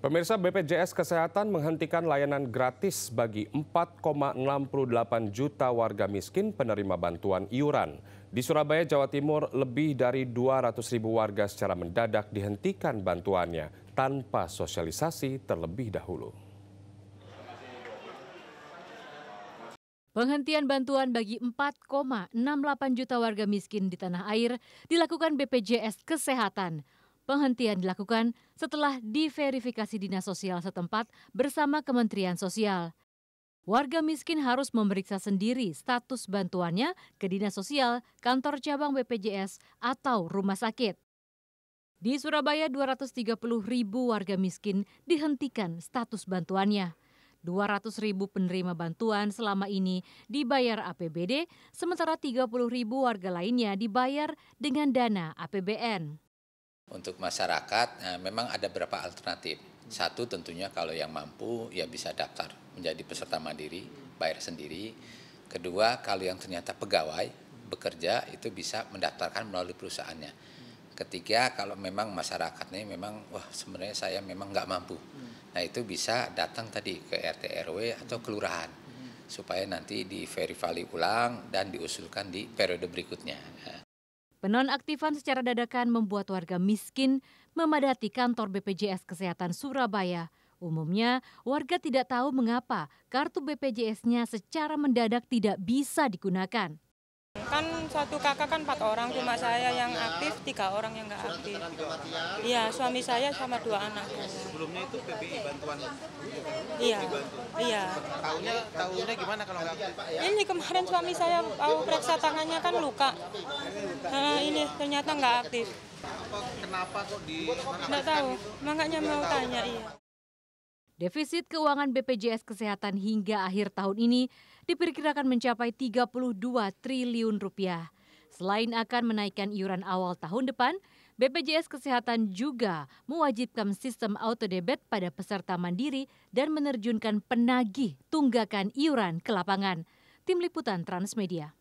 Pemirsa BPJS Kesehatan menghentikan layanan gratis bagi 4,68 juta warga miskin penerima bantuan iuran. Di Surabaya, Jawa Timur, lebih dari 200 ribu warga secara mendadak dihentikan bantuannya tanpa sosialisasi terlebih dahulu. Penghentian bantuan bagi 4,68 juta warga miskin di tanah air dilakukan BPJS Kesehatan Penghentian dilakukan setelah diverifikasi Dinas Sosial setempat bersama Kementerian Sosial. Warga miskin harus memeriksa sendiri status bantuannya ke Dinas Sosial, kantor cabang BPJS, atau rumah sakit. Di Surabaya, 230 ribu warga miskin dihentikan status bantuannya. 200 ribu penerima bantuan selama ini dibayar APBD, sementara 30 ribu warga lainnya dibayar dengan dana APBN. Untuk masyarakat nah, memang ada beberapa alternatif. Satu tentunya kalau yang mampu ya bisa daftar menjadi peserta mandiri, bayar sendiri. Kedua, kalau yang ternyata pegawai bekerja itu bisa mendaftarkan melalui perusahaannya. Ketiga, kalau memang masyarakatnya memang wah sebenarnya saya memang nggak mampu. Nah, itu bisa datang tadi ke RT RW atau kelurahan supaya nanti diverifikasi ulang dan diusulkan di periode berikutnya. Penonaktifan secara dadakan membuat warga miskin memadati kantor BPJS Kesehatan Surabaya. Umumnya, warga tidak tahu mengapa kartu BPJS-nya secara mendadak tidak bisa digunakan. Kan satu kakak kan empat orang, cuma saya yang aktif, tiga orang yang nggak aktif. Iya, suami saya sama dua anak. Sebelumnya itu PBI bantuan? Iya, iya. Tahunya, tahunya gimana kalau nggak aktif? Ini kemarin suami saya mau oh, periksa tangannya kan luka. Nah, ini ternyata nggak aktif. Kenapa kok di? Nggak tahu, makanya mau tanya iya. Defisit keuangan BPJS Kesehatan hingga akhir tahun ini diperkirakan mencapai 32 triliun rupiah. Selain akan menaikkan iuran awal tahun depan, BPJS Kesehatan juga mewajibkan sistem auto debit pada peserta mandiri dan menerjunkan penagih tunggakan iuran ke lapangan. Tim Liputan Transmedia.